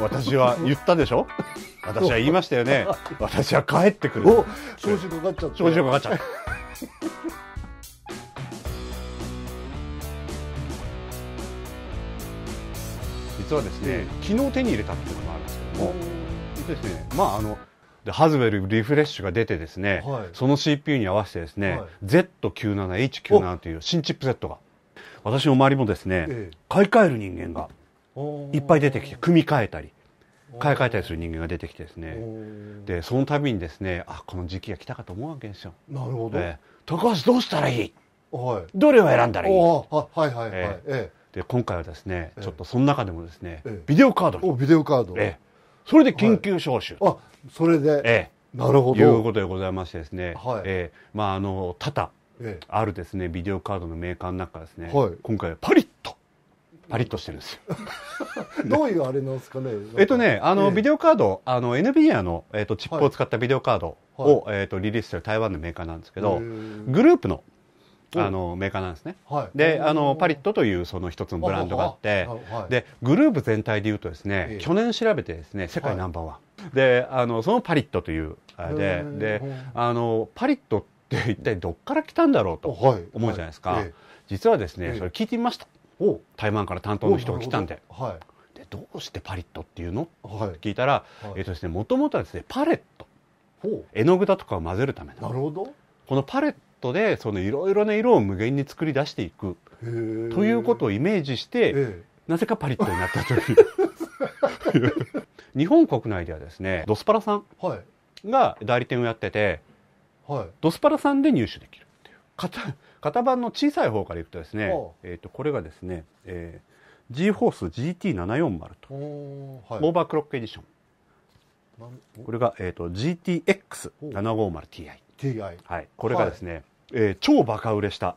私は言ったでしょ 私は言いましたよね私は帰ってくるお長寿かかっちゃったかかっちゃった 実はですね、うん、昨日手に入れたっていうのもあるんですけどもですねまああのハズウェルリフレッシュが出てですね、はい、その CPU に合わせてですね、はい、Z97H97 という新チップセットが私の周りもですね、ええ、買い替える人間がいっぱい出てきて組み替えたり買い替えたりする人間が出てきてですねでその度にですねあこの時期が来たかと思うわけですよ。なるほど、えー、高橋どうしたらいい、はい、どれを選んだらいいはいはいはい、えー、で今回はですね、ちょっとその中でもですね、ビデオカードおビデオカード、えー、それで緊急招集、はい、あそれで、えー、なるほどいうことでございましてですね、はいえー、まああの多々ええ、あるですねビデオカードのメーカーの中ですね、はい、今回はパリッパリッとしてるんですよ。どういうあれなんですかね。えっとね、あの、ええ、ビデオカード、あの NVIDIA のえっとチップを使ったビデオカードを、はい、えっとリリースしてる台湾のメーカーなんですけど、グループのあのメーカーなんですね。はい、で、あのパリットというその一つのブランドがあって、はい、でグループ全体でいうとですね、去年調べてですね、世界ナンバーワン。で、あのそのパリットというで、で、あのパリットって一体どっから来たんだろうと思うじゃないですか。実はですね、それ聞いてみました。台湾から担当の人が来たんで,、はい、でどうしてパリットっていうの、はい、って聞いたら、はいえーとですね、もともとはですねパレット絵の具だとかを混ぜるためのなるほどこのパレットでいろいろな色を無限に作り出していくということをイメージして、えなぜかパリットになったという 日本国内ではですねドスパラさんが代理店をやってて、はい、ドスパラさんで入手できるっていう。型番の小さい方からいくとですね、えー、とこれがですね、えー、G ホース GT740 とオーバークロックエディションこれが、えー、と GTX750Ti TI、はい、これがですね、はい、えー、超バカ売れした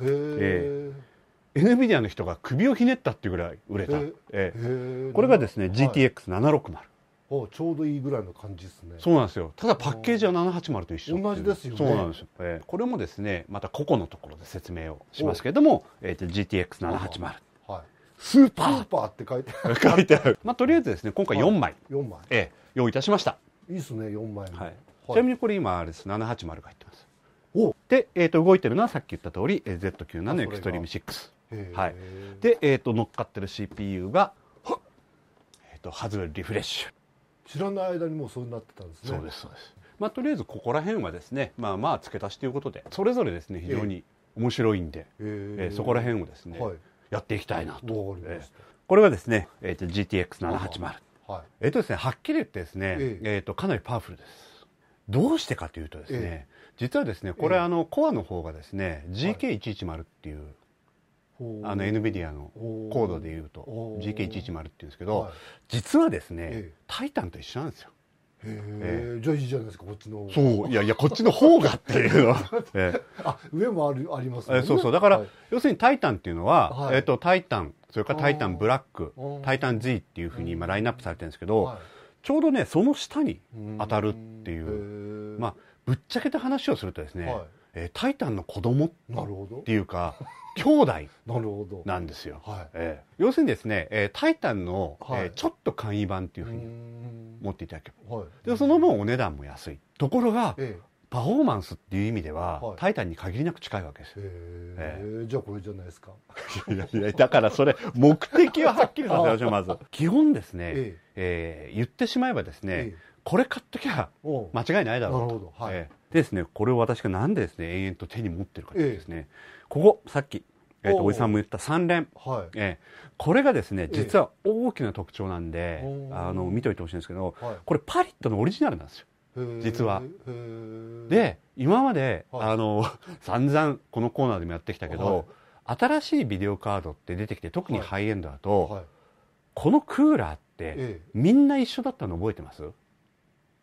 へえー、NVIDIA の人が首をひねったっていうぐらい売れた、えー、これがですね GTX760、はいおちょうどいいぐらいの感じですねそうなんですよただパッケージは780と一緒同じですよねそうなんですよ、えー、これもですねまた個々のところで説明をしますけれども、えーと、GTX780 はいスーパースーパーって書いてある書いてある、まあ、とりあえずですね今回4枚、はい、4枚、えー、用意いたしましたいいっすね4枚はい、ちなみにこれ今あれです780が入ってますで、えー、と動いてるのはさっき言った通り Z97 のエクストリーム6、はい、で、えー、と乗っかってる CPU が、えー、と外れるリフレッシュ知らない間にもうそうなってたんですね。そうですそうです。まあとりあえずここら辺はですね、まあまあ付け足しということで、それぞれですね非常に面白いんで、えー、えー、そこら辺をですね、はい、やっていきたいなと。えー、これがですね、えっ、ー、と GTX 七八マはい、えっ、ー、とですねはっきり言ってですね、えっ、えー、とかなりパワフルです。どうしてかというとですね、実はですねこれ、あのコアの方がですね GK110 っていうあの NVIDIA のコードでいうと GK110 っていうんですけど、はい、実はですね、ええ、タイタンと一緒なんですよ。ええ、じゃあいいじゃないですかこっちのそういやいやこっちの方がっていうのは、え え、あ上もあるありますね、えそうそうだから、はい、要するに「タイタン」っていうのは、はい、えっとタイタンそれから「タイタンブラック」「タイタン Z」っていうふうに今ラインナップされてるんですけど、はい、ちょうどねその下に当たるっていうまあぶっちゃけた話をするとですね、えー、タイタンの子供っていうか 兄弟なんですよ、はいえー、要するにですね、えー、タイタンの、はい、えー、ちょっと簡易版っていうふうに持っていただけば、はい、でその分お値段も安いところが、ええパフォーマンスっていう意味では、はい、タイタンに限りなく近いわけですよ。えー、えー、じゃあこれじゃないですか。いやいやだからそれ目的ははっきりさせましょう まず。基本ですね、えー、えー、言ってしまえばですね、えー、これ買っときゃ間違いないだろうと、はいえー、でですね、これを私がなんでですね、延々と手に持ってるかというとですね、ええ、ここ、さっき、えーと、おじさんも言った3連、はいえー、これがですね実は大きな特徴なんで、えあの見ておいてほしいんですけど、はい、これパリットのオリジナルなんですよ実は。で今まで、はい、あの 散々このコーナーでもやってきたけど、はい、新しいビデオカードって出てきて特にハイエンドだと、このクーラーって、みんな一緒だったの覚えてます、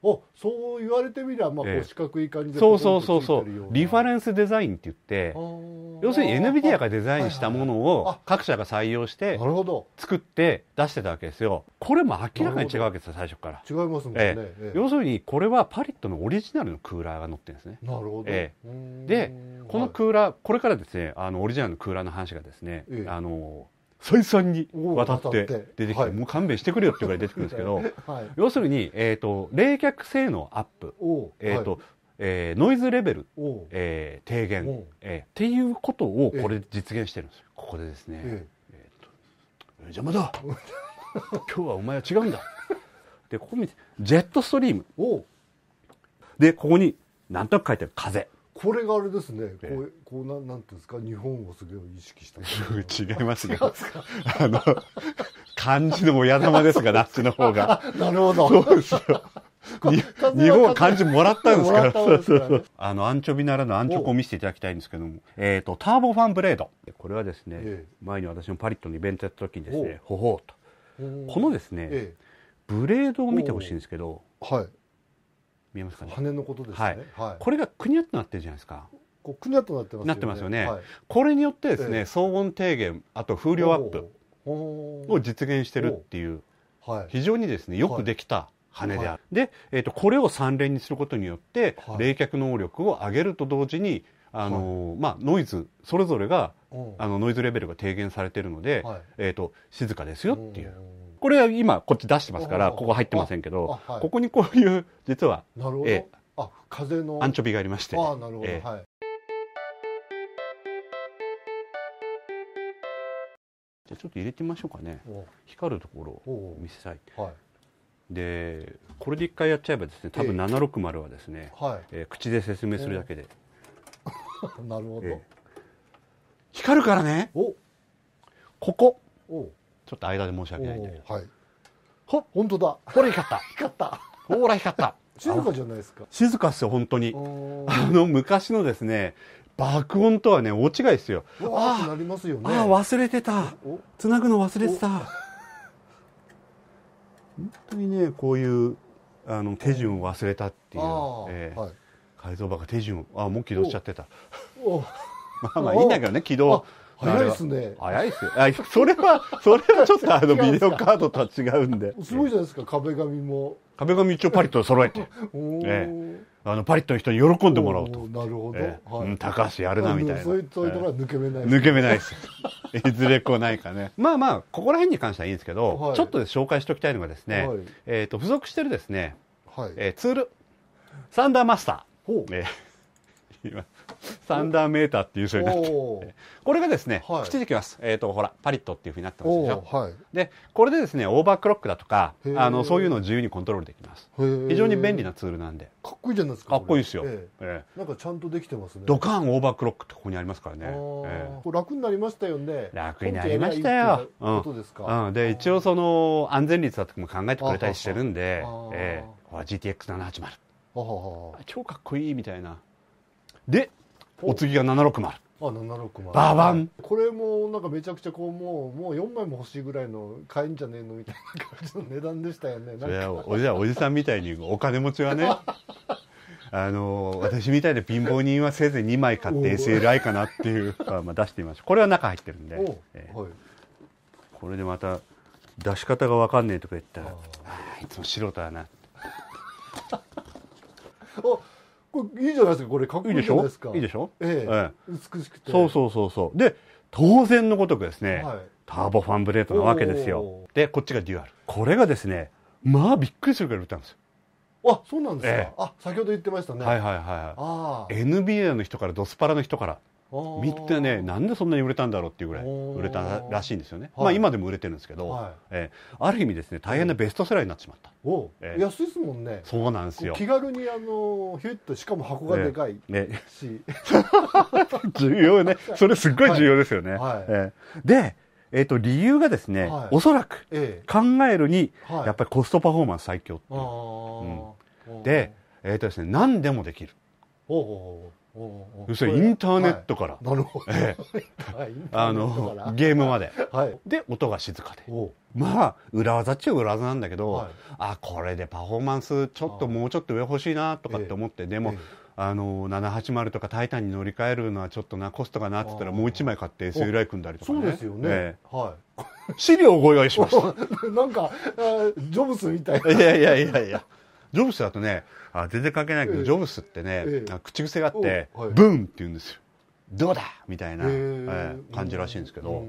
おそう言われてみれば、まあ、こう四角い感じでそうそうそうそうリファレンスデザインって言って要するに NVIDIA がデザインしたものを各社が採用して作って出してたわけですよこれも明らかに違うわけですよ最初から違いますもんね、ええ、要するにこれはパリットのオリジナルのクーラーが乗ってるんですねなるほど、ええ、でこのクーラー、はい、これからですねあのオリジナルのクーラーの話がですね、ええ、あの再三にたって出てきて、もう勘弁してくれよって言われて出てくるんですけど、要するに、えっと冷却性能アップ、えっとえー、ノイズレベル、えー、低減、えー、っていうことをこれ実現してるんですよ。ここでですね、ええー、邪魔だ 今日はお前は違うんだでここ見てジェットストリームでここに何となく書いてある風これがあれですね。こう、こうなん、なんていうんですか、日本をすげい意識した。違いますね。あの、漢字でも矢玉ですが、あっちの方が。なるほど。そうですよ。日本は漢字もらったんですから。そうそうそう。あの、アンチョビならぬアンチョコを見せていただきたいんですけども、えっと、ターボファンブレード。これはですね、前に私のパリットのイベントやった時にですね、ほほうと。このですね、ブレードを見てほしいんですけど、はい。見えますかね。羽のことですね。はい。これがくにゃっとなってるじゃないですか。こうとなってますよね。なってますよね。これによってですね、騒音低減、あと風量アップを実現してるっていう、非常にですね、よくできた。羽である、で、えー、とこれを三連にすることによって、冷却能力を上げると同時にあのまあ、ノイズそれぞれがあのノイズレベルが低減されてるので、えと静かですよっていう。これは今こっち出してますからここ入ってませんけど、はい、ここにこういう実はなるほど、えー、あ風のアンチョビがありましてあなるほど、えー、はい、じゃちょっと入れてみましょうかね光るところを見せたい、はい、でこれで一回やっちゃえばですね多分760はですね、えー、はい、えー、口で説明するだけで、なるほど、えー、光るからねおここおちょっと間で申し訳ないんだけど。はい。ほ本当だ。ほら光った。光った。ほら光った。静かじゃないですか。静かっすよ、本当に。あの、昔のですね、爆音とはね、大違いですよ。ああ、なりますよね。あ、忘れてた。つなぐの忘れてた。本当にね、こういうあの手順を忘れたっていう、えーはい、改造馬が手順を、あ、もう起動しちゃってた。まあまあいいんだけどね、起動。早いですね。早いっすよ。あ、それは、それはちょっとあのビデオカードとは違うんで。すごいじゃないですか、壁紙も。壁紙一応パリッと揃えて。ええ、あのパリッとの人に喜んでもらおうと。なるほど。高橋やるなみたいな。そういうところは抜け目ない、抜け目ないです。いずれこうないかね。まあまあ、ここら辺に関してはいいんですけど、ちょっと紹介しておきたいのがですね、えっ、と、付属してるですね、はい、えツール、サンダーマスター。ほうえーサンダーメーターっていう種類になってこれがですね、はい、くっついてきます。えっ、ー、と、ほら、パリットっていうふうになってますでしょ。はい、で、これでですね、オーバークロックだとか、あの、そういうのを自由にコントロールできます。非常に便利なツールなんで。かっこいいじゃないですか。かっこいいですよ。ええなんかちゃんとできてますね。ドカンオーバークロックってここにありますからね。ええ、楽になりましたよね。楽になりましたよ。うん。うん、で、一応その、安全率だとかも考えてくれたりしてるんで、ええ、ほら、GTX780。超かっこいいみたいな。でお次が760あ760ババンこれもなんかめちゃくちゃこうもうもう4枚も欲しいぐらいの買えんじゃねえのみたいな感じの値段でしたよね おじゃおじさんみたいにお金持ちはね あの私みたいな貧乏人はせいぜい2枚買って SLI かなっていうまあ出してみましょうこれは中入ってるんで、えーはい、これでまた出し方が分かんねえとか言ったら「あいつも素人だな」おこれいいじゃないですかこれかっこいいじゃないですかいいでしょいいでしょ、ええ美しくてそうそうそうそうで当然のごとくですね、はい、ターボファンブレードなわけですよでこっちがデュアルこれがですねまあびっくりするから売ったんですよあそうなんですか、ええ、あ先ほど言ってましたねはいはいはいああ NBA の人からドスパラの人から見てねなんでそんなに売れたんだろうっていうぐらい売れたらしいんですよね、はい、まあ今でも売れてるんですけど、はい、えー、ある意味ですね大変なベストセラーになってしまった、おえー、安いですもんねそうなんですよ気軽にあのヒュッとしかも箱がでかいし、ねね、重要ねそれすっごい重要ですよね、はい、えー、でえーと、理由がですね、はい、おそらく、ええ、考えるに、はい、やっぱりコストパフォーマンス最強っていう、うん、で、えーとですね、何でもできる要するにインターネットから、なるほど、ええ、あのゲームまで、はい、で音が静かでまあ裏技っちゃ裏技なんだけど、はい、あこれでパフォーマンスちょっともうちょっと上欲しいなとかって思って、え、でも、あの780とか「タイタン」に乗り換えるのはちょっとなコストがなって言ったらもう1枚買って SLI 組んだりとか、ね、そうですよね、えはい、資料をご用意しました なんかジョブスみたいないやいやいやいやジョブスだとね、あ全然関係ないけど、ジョブスってね、口癖があって、ブーンって言うんですよ。どうだみたいな、え感じらしいんですけど、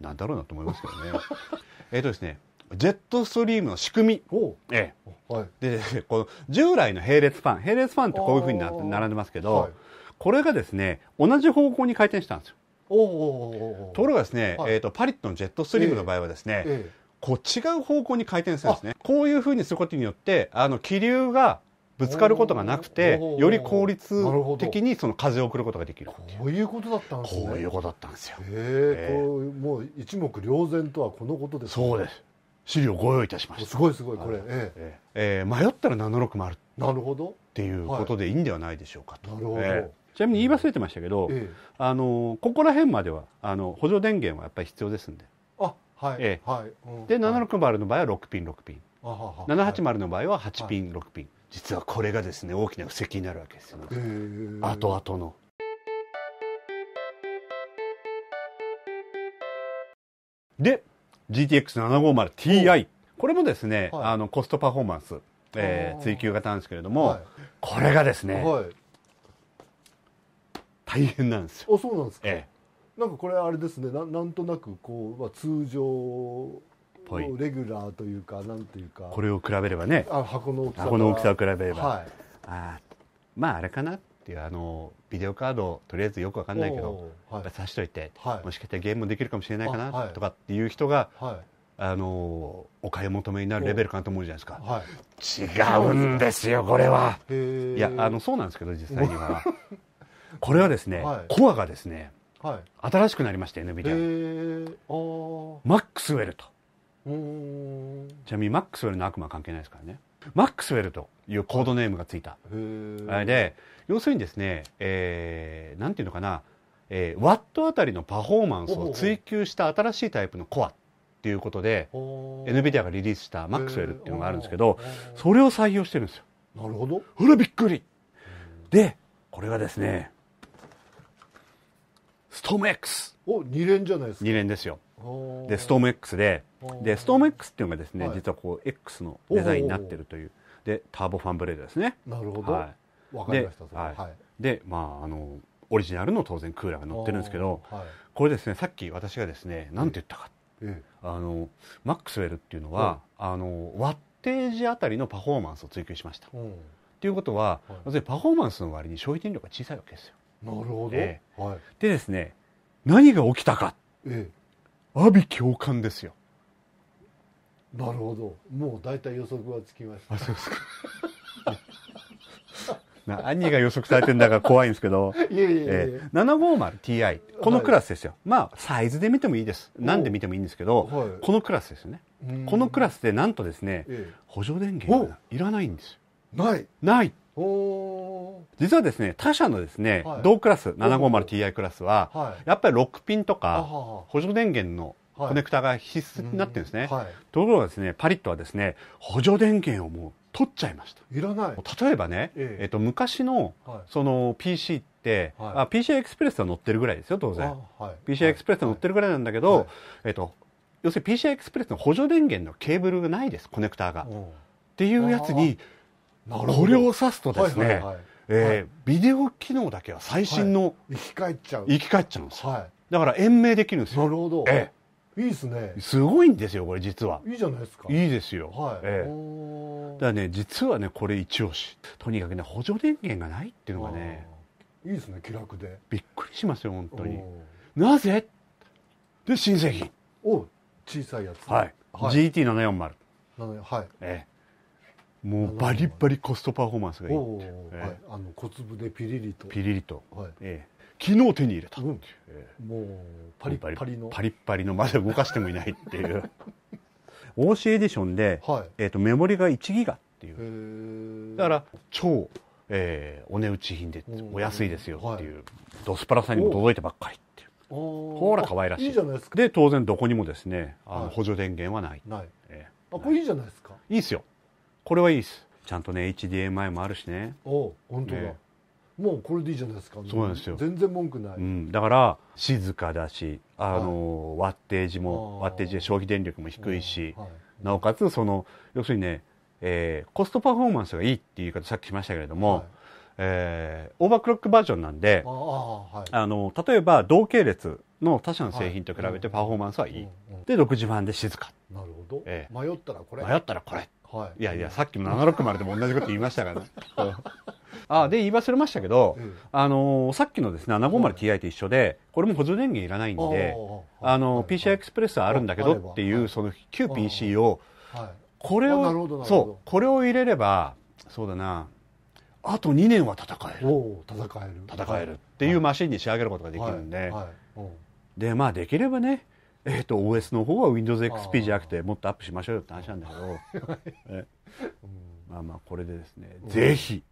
なんだろうなと思いますけどね。えっとですね、ジェットストリームの仕組み。えはい、で、この従来の並列ファン、並列ファンってこういうふうにな並んでますけど、これがですね、同じ方向に回転したんですよ。おーおーおーところがですね、はい、えーと、とパリットのジェットストリームの場合はですね、えーえーこう違う方向に回転するんですねこういうふうにすることによってあの気流がぶつかることがなくてより効率的にその風を送ることができるこういうことだったんですねこういうことだったんですよへえー、もう一目瞭然とはこのことです、そうです資料ご用意いたしましたすごいすごいこれ、えええー、迷ったら760なるほどっていうことでいいんではないでしょうかと、はい、なるほど、えーちなみに言い忘れてましたけど、ええ、あのここら辺まではあの補助電源はやっぱり必要ですんでで760の場合は6ピン6ピン780の場合は8ピン6ピン実はこれがですね大きな布石になるわけですよ後々の。で GTX750Ti これもですね、はい、あのコストパフォーマンス、えー、追求型なんですけれども、はい、これがですね、はい、大変なんですよ。あそうなんですか、えなんかこれあれですねななんとなくこう、まあ、通常レギュラーというかなんいうかこれを比べればねあ箱の大きさ箱の大きさを比べれば、はい、あまああれかなっていうあのビデオカードとりあえずよくわかんないけど、はい、しといて、はい、もしかしてゲームできるかもしれないかなとかっていう人が、はい、あのお買い求めになるレベルかなと思うじゃないですか、はい、違うんですよこれはいやあのそうなんですけど実際には これはですね、コアがですね新しくなりまして NVIDIA マックスウェルとちなみにマックスウェルの悪魔関係ないですからねマックスウェルというコードネームがついたあれで要するにですね、えー、なんていうのかな、えー、ワットあたりのパフォーマンスを追求した新しいタイプのコアっていうことで NVIDIA がリリースしたマックスウェルっていうのがあるんですけどそれを採用してるんですよ。なるほど。ほらびっくりでこれがですねストーム X お2連じゃないですか2連ですよでストーム X ででストーム X っていうのがですね、はい、実はこう X のデザインになってるというでターボファンブレードですねなるほど、はい、分かりましたで,、はいはい、でまああのオリジナルの当然クーラーが乗ってるんですけど、はい、これですねさっき私がですね何て言ったか、ええ、あのマックスウェルっていうのは、あのワッテージあたりのパフォーマンスを追求しました、っていうことは、はい、パフォーマンスの割に消費電力が小さいわけですよなるほど、えーはい、でですね何が起きたか、ええ、阿鼻教官ですよなるほどもう大体予測はつきましたあそうですか 何が予測されてるんだか怖いんですけど、いやいやいやえー、750ti、このクラスですよ、はい、まあ、サイズで見てもいいです。何で見てもいいんですけど、はい、このクラスですよね。このクラスで、なんとですね、ええ、補助電源がいらないんですよ。ないない実はですね他社のですね、はい、同クラス 750Ti クラスは、はい、やっぱり6ピンとか補助電源のコネクタが必須になってるんですね、はい、ところがですねパリットはですね補助電源をもう取っちゃいましたいらない例えばね、えええっと、昔の、その PC って、はい、PCI エクスプレスは乗ってるぐらいですよ当然、はい、PCI エクスプレスは乗ってるぐらいなんだけど、えっと、要するに PCI エクスプレスの補助電源のケーブルがないですコネクタがっていうやつにこれを指すとですね、えー、ビデオ機能だけは最新の、生き返っちゃう生き返っちゃうんですよ、だから延命できるんですよなるほど、ええ、いいですねすごいんですよこれ実はいいじゃないですかいいですよ、はいええ、だからね実はねこれ一押しとにかくね補助電源がないっていうのがねいいですね気楽でびっくりしますよ本当になぜで新製品お小さいやつ、はいはい、GT740 はい、ええもうバリバリコストパフォーマンスがいい、えー、あの小粒でピリリとピリリと、はいええ、昨日手に入れた、うん、えー、もうパリパリのパリパリのまだ動かしてもいないっていう OC エディションで、はいえーと、メモリが1ギガっていうだから超、えー、お値打ち品でお安いですよっていう、はい、ドスパラさんにも届いてばっかりっていうほら可愛らしいいいじゃないですかで当然どこにもですねあの補助電源はない、はい、ない、えあこれいいじゃないですかいいっすよこれはいいですちゃんとね HDMI もあるしねお本当だ、ね、もうこれでいいじゃないですかそうなんですよ全然文句ない、うん、だから静かだしあの、はい、ワッテージもワッテージで消費電力も低いし、はい、なおかつその要するにね、えー、コストパフォーマンスがいいっていう言い方さっきしましたけれども、はい、えー、オーバークロックバージョンなんであ、はい、あの例えば同系列の他社の製品と比べてパフォーマンスはいい、で独自版で静かなるほど、えー、迷ったらこれ迷ったらこれはい、いやいやさっきの760でも同じこと言いましたからね あで言い忘れましたけど、うん、あのー、さっきのですね 750ti と一緒でこれも補助電源いらないんであの、はい、PCI エクスプレスはあるんだけどっていうその旧 PC をこれをそうこれを入れればそうだなあと2年は戦える戦える戦えるっていうマシンに仕上げることができるんで、はいはい、でまあできればねえっと OS の方は WindowsXP じゃなくてもっとアップしましょうよって話なんだけど、まあまあこれでですねぜひ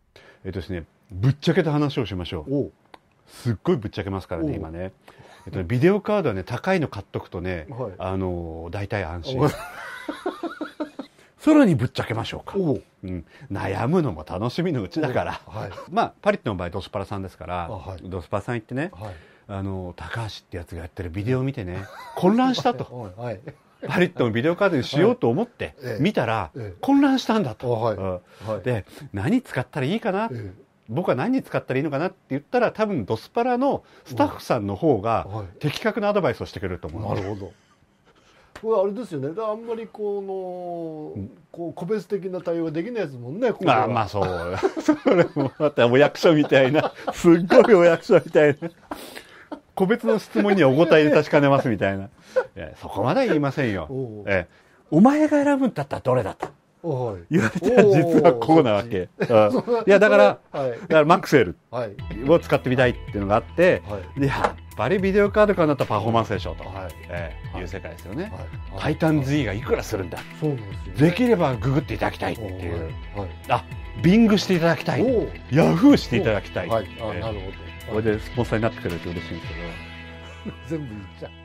えっとですねぶっちゃけた話をしましょうすっごいぶっちゃけますからね今ね、えっと、ビデオカードはね高いの買っとくとね、あの大体安心 さらにぶっちゃけましょうか、うん、悩むのも楽しみのうちだから、まあパリットの場合ドスパラさんですから、ドスパラさん行ってね、あの高橋ってやつがやってるビデオを見てね混乱したと、はい、パリットのビデオカードにしようと思って見たら、混乱したんだと、はいはい、で何使ったらいいかな、僕は何に使ったらいいのかなって言ったら多分ドスパラのスタッフさんの方が的確なアドバイスをしてくれると思う、はい、なるほどこれあれですよねあんまりこのこう個別的な対応ができないですもんねあまあそう それもまたお役所みたいなすっごいお役所みたいな個別の質問にお答えで確かめますみたいな そこまでは言いませんよお,、えお前が選ぶんだったらどれだと言われたら実はこうなわけ、いやだから,、だからマックスルを使ってみたいっていうのがあって、やっぱりビデオカードからなったパフォーマンスでしょうと、はいえー、いう世界ですよね、タイタン Z がいくらするんだで,、きればググっていただきたいっていう、はい、あビングしていただきたいヤフーしていただきたい、はいあなるほどこれでスポンサーになってくれると嬉しいんですけど 全部言っちゃう